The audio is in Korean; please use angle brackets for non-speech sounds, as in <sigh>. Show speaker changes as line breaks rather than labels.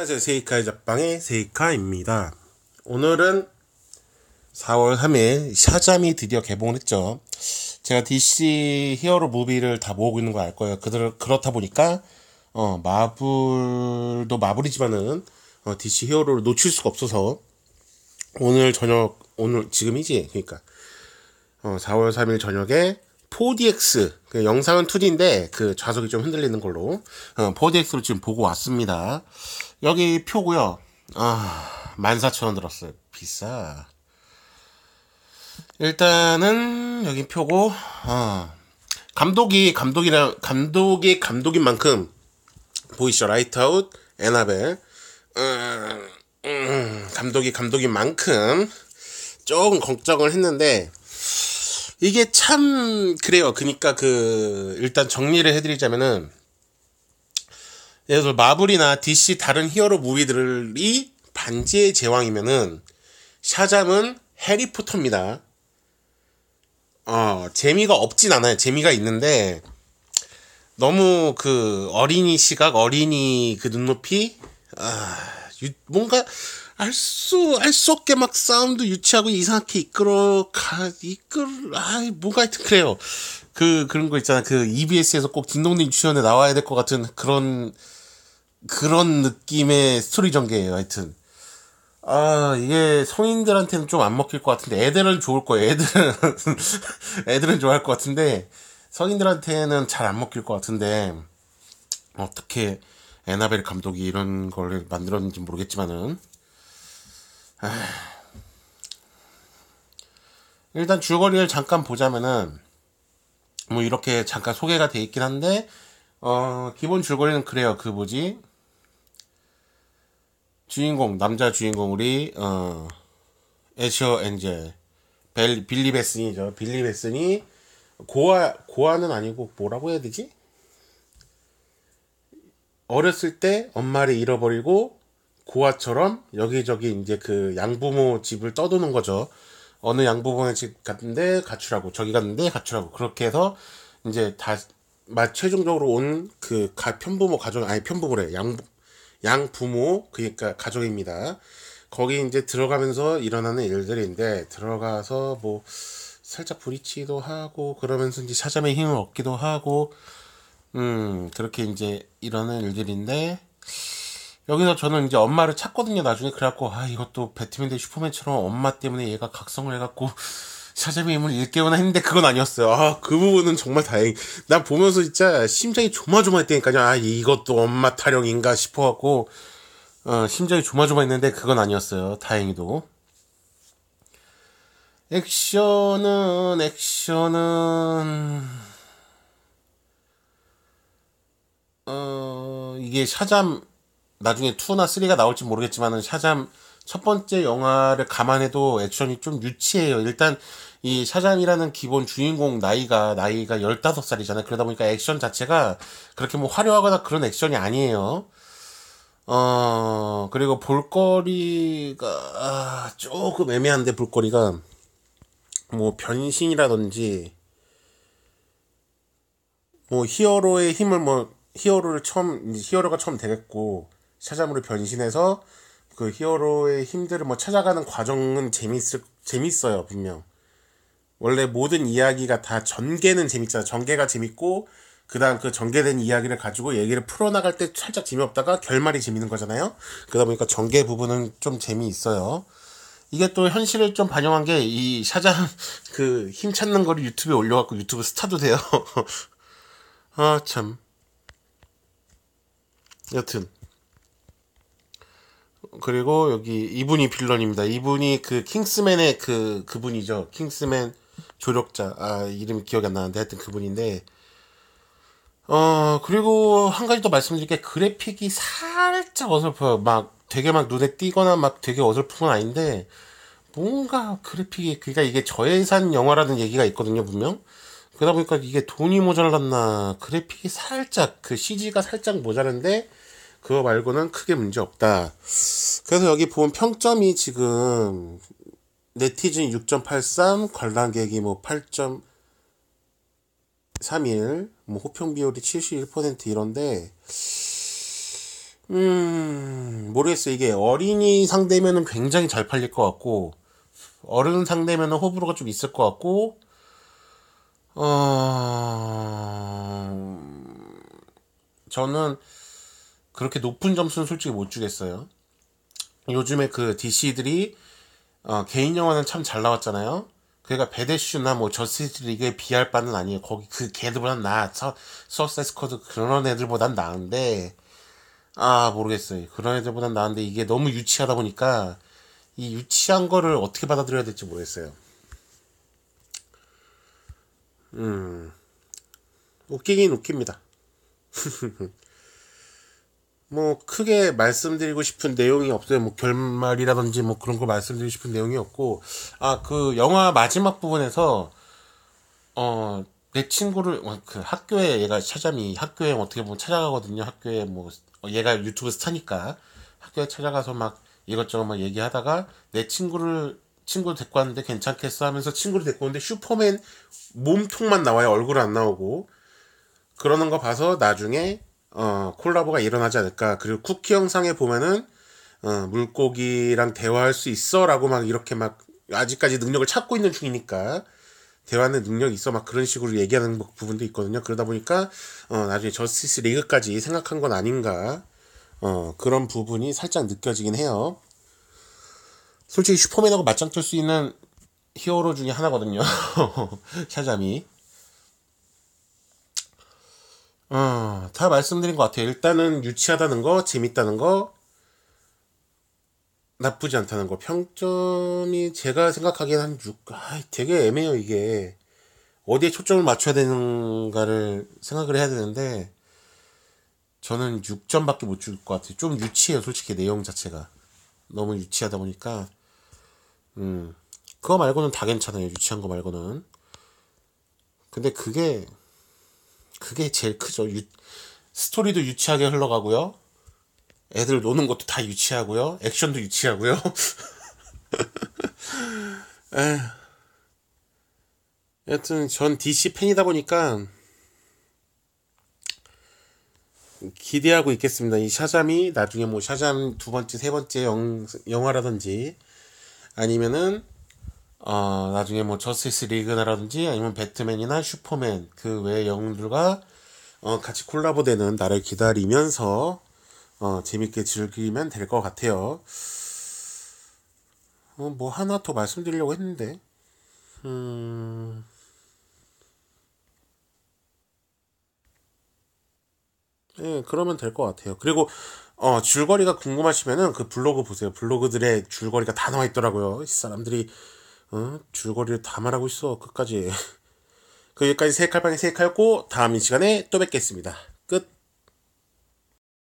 안녕하세요. 세이카의 잡방의 세이카입니다. 오늘은 4월 3일 샤잠이 드디어 개봉을 했죠. 제가 DC 히어로 무비를 다 모으고 있는 거 알 거예요. 그들 그렇다 보니까 어, 마블도 마블이지만은 어, DC 히어로를 놓칠 수가 없어서 오늘 저녁 오늘 지금이지 그러니까 어, 4월 3일 저녁에 4DX 그 영상은 2D인데 그 좌석이 좀 흔들리는 걸로 어, 4DX로 지금 보고 왔습니다. 여기 표고요. 아, 1 4천원 들었어요. 비싸. 일단은 여기 표고 아, 감독이 감독이랑 감독이 감독인 만큼 보이시죠? 라이트아웃, 에나벨. 음, 음, 감독이 감독인 만큼 조금 걱정을 했는데 이게 참 그래요. 그러니까 그 일단 정리를 해드리자면은 예를 들어 마블이나 DC 다른 히어로 무비들이 반지의 제왕이면은 샤잠은 해리포터입니다. 어, 재미가 없진 않아요. 재미가 있는데 너무 그 어린이 시각, 어린이 그 눈높이 아, 유, 뭔가 알 수 알 수 없게 막 사운드 유치하고 이상하게 이끌어 가 이끌 아 뭐가 하여튼 그래요 그 그런 거 있잖아 그 EBS에서 꼭 딩동댕 유치원에 나와야 될 것 같은 그런 그런 느낌의 스토리 전개예요. 하여튼 아 이게 성인들한테는 좀 안 먹힐 것 같은데 애들은 좋을 거예요. 애들은 <laughs> 애들은 좋아할 것 같은데 성인들한테는 잘 안 먹힐 것 같은데 어떻게 에나벨 감독이 이런 걸 만들었는지 모르겠지만은 아, 일단 줄거리를 잠깐 보자면은 뭐 이렇게 잠깐 소개가 돼 있긴 한데 어 기본 줄거리는 그래요 그 뭐지 주인공 남자 주인공 우리 어 에셔 엔젤 벨, 빌리 베슨이죠. 빌리 베슨이 고아 고아는 아니고 뭐라고 해야 되지? 어렸을 때 엄마를 잃어버리고 고아처럼 여기저기 이제 그 양부모 집을 떠도는 거죠. 어느 양부모의 집 갔는데 가출하고 저기 갔는데 가출하고 그렇게 해서 이제 다 마 최종적으로 온그 편부모 가정 아니 편부모래 양양 부모 그니까 가족입니다. 거기 이제 들어가면서 일어나는 일들인데 들어가서 뭐 살짝 부딪히도 하고 그러면서 이제 사자의 힘을 얻기도 하고 음 그렇게 이제 일어나는 일들인데 여기서 저는 이제 엄마를 찾거든요 나중에 그래갖고 아 이것도 배트맨 대 슈퍼맨처럼 엄마 때문에 얘가 각성을 해갖고 샤잠의 힘을 일깨우나 했는데 그건 아니었어요. 아, 그 부분은 정말 다행. 나 보면서 진짜 심장이 조마조마했다니까요. 아, 이것도 엄마 타령인가 싶어갖고, 어, 심장이 조마조마했는데 그건 아니었어요. 다행히도. 액션은, 액션은, 어, 이게 샤잠, 나중에 2나 3가 나올지 모르겠지만 샤잠, 첫 번째 영화를 감안해도 액션이 좀 유치해요. 일단 이 샤잔이라는 기본 주인공 나이가 나이가 15살이잖아요. 그러다 보니까 액션 자체가 그렇게 뭐 화려하거나 그런 액션이 아니에요. 어, 그리고 볼거리가 아, 조금 애매한데 볼거리가 뭐 변신이라든지 뭐 히어로의 힘을 뭐 히어로를 처음 히어로가 처음 되겠고 샤잠으로 변신해서 그 히어로의 힘들을 뭐 찾아가는 과정은 재밌을 재밌어요 분명. 원래 모든 이야기가 다 전개는 재밌잖아. 전개가 재밌고 그다음 그 전개된 이야기를 가지고 얘기를 풀어나갈 때 살짝 재미없다가 결말이 재밌는 거잖아요. 그러다 보니까 전개 부분은 좀 재미있어요. 이게 또 현실을 좀 반영한 게 이샤잔그힘 <laughs> 찾는 거를 유튜브에 올려갖고 유튜브 스타도 돼요. <laughs> 아 참. 여튼 그리고 여기 이분이 빌런입니다. 이분이 그 킹스맨의 그 그분이죠. 킹스맨 조력자 아 이름이 기억이 안 나는데 하여튼 그분인데 어 그리고 한 가지 더 말씀드릴 게 그래픽이 살짝 어설퍼요. 막 되게 막 눈에 띄거나 막 되게 어설픈 건 아닌데 뭔가 그래픽이 그러니까 이게 저예산 영화라는 얘기가 있거든요 분명. 그러다 보니까 이게 돈이 모자랐나 그래픽이 살짝 그 CG가 살짝 모자란데 그거 말고는 크게 문제 없다. 그래서 여기 보면 평점이 지금 네티즌 6.83, 관람객이 뭐 8.31, 뭐 호평 비율이 71% 이런데 음, 모르겠어요. 이게 어린이 상대면은 굉장히 잘 팔릴 것 같고, 어른 상대면은 호불호가 좀 있을 것 같고, 어, 저는 그렇게 높은 점수는 솔직히 못 주겠어요. 요즘에 그 DC들이 어, 개인 영화는 참 잘 나왔잖아요. 그러니까 배대슈나 뭐 저스티스 리그에 비할 바는 아니에요. 거기 그 걔들보단 나아. 서사이스 코드 그런 애들보단 나은데 아 모르겠어요. 그런 애들보단 나은데 이게 너무 유치하다 보니까 이 유치한 거를 어떻게 받아들여야 될지 모르겠어요. 음 웃기긴 웃깁니다. <laughs> 뭐 크게 말씀드리고 싶은 내용이 없어요. 뭐 결말이라든지 뭐 그런 거 말씀드리고 싶은 내용이 없고 아 그 영화 마지막 부분에서 어 내 친구를 어, 그 학교에 얘가 찾아미 학교에 뭐 어떻게 보면 찾아가거든요. 학교에 뭐 얘가 유튜브 스타니까 학교에 찾아가서 막 이것저것 막 얘기하다가 내 친구를 친구를 데리고 왔는데 괜찮겠어 하면서 친구를 데리고 오는데 슈퍼맨 몸통만 나와요. 얼굴 안 나오고 그러는 거 봐서 나중에 어, 콜라보가 일어나지 않을까. 그리고 쿠키 영상에 보면은 어, 물고기랑 대화할 수 있어라고 막 이렇게 막 아직까지 능력을 찾고 있는 중이니까 대화하는 능력이 있어 막 그런 식으로 얘기하는 뭐 부분도 있거든요. 그러다 보니까 어, 나중에 저스티스 리그까지 생각한 건 아닌가 어, 그런 부분이 살짝 느껴지긴 해요. 솔직히 슈퍼맨하고 맞짱 뜰수 있는 히어로 중에 하나거든요. <laughs> 샤잠이. 어, 다 말씀드린 것 같아요. 일단은 유치하다는 거, 재밌다는 거, 나쁘지 않다는 거. 평점이 제가 생각하기엔 한 6, 아, 되게 애매해요, 이게. 어디에 초점을 맞춰야 되는가를 생각을 해야 되는데, 저는 6점밖에 못 줄 것 같아요. 좀 유치해요, 솔직히 내용 자체가. 너무 유치하다 보니까. 음, 그거 말고는 다 괜찮아요, 유치한 거 말고는. 근데 그게 그게 제일 크죠. 유, 스토리도 유치하게 흘러가고요. 애들 노는 것도 다 유치하고요. 액션도 유치하고요. <laughs> 에. 여튼 전 DC 팬이다 보니까 기대하고 있겠습니다. 이 샤잠이 나중에 뭐 샤잠 두 번째, 세 번째 영, 영화라든지 아니면은 어, 나중에 뭐 저스티스 리그나라든지 아니면 배트맨이나 슈퍼맨 그 외의 영웅들과 어, 같이 콜라보되는 날을 기다리면서 어, 재밌게 즐기면 될 것 같아요. 어, 뭐 하나 더 말씀드리려고 했는데, 음. 예, 그러면 될 것 같아요. 그리고 어, 줄거리가 궁금하시면은 그 블로그 보세요. 블로그들의 줄거리가 다 나와 있더라고요. 사람들이 어? 줄거리를 다 말하고 있어. 끝까지. 거기까지 <laughs> 세 칼방에 세 칼고 다음 이 시간에 또 뵙겠습니다.